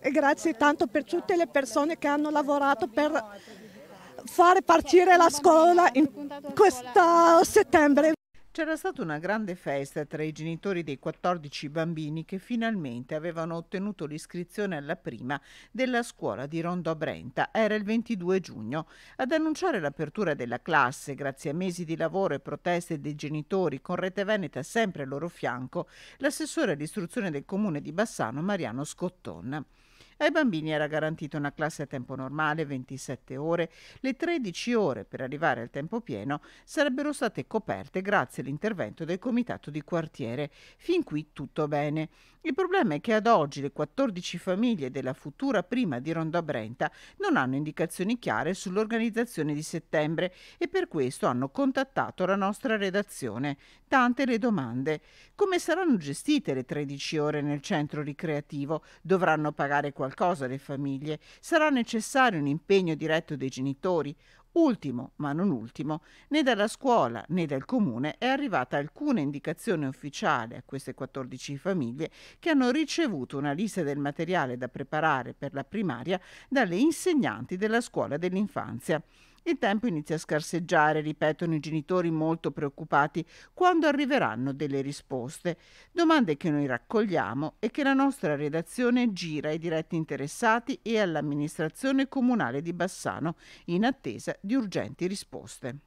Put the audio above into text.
E grazie tanto per tutte le persone che hanno lavorato per fare partire la scuola in questo settembre c'era stata una grande festa tra i genitori dei 14 bambini che finalmente avevano ottenuto l'iscrizione alla prima della scuola di Rondo a Brenta. Era il 22 giugno. Ad annunciare l'apertura della classe, grazie a mesi di lavoro e proteste dei genitori con Rete Veneta sempre al loro fianco, l'assessore all'istruzione del comune di Bassano Mariano Scotton. Ai bambini era garantita una classe a tempo normale, 27 ore. Le 13 ore per arrivare al tempo pieno sarebbero state coperte grazie all'intervento del comitato di quartiere. Fin qui tutto bene. Il problema è che ad oggi le 14 famiglie della futura prima di Rondò Brenta non hanno indicazioni chiare sull'organizzazione di settembre e per questo hanno contattato la nostra redazione. Tante le domande. Come saranno gestite le 13 ore nel centro ricreativo? Dovranno pagare fare qualcosa le famiglie, sarà necessario un impegno diretto dei genitori. Ultimo, ma non ultimo, né dalla scuola né dal comune è arrivata alcuna indicazione ufficiale a queste 14 famiglie che hanno ricevuto una lista del materiale da preparare per la primaria dalle insegnanti della scuola dell'infanzia. Il tempo inizia a scarseggiare, ripetono i genitori molto preoccupati, quando arriveranno delle risposte. Domande che noi raccogliamo e che la nostra redazione gira ai diretti interessati e all'amministrazione comunale di Bassano in attesa di urgenti risposte.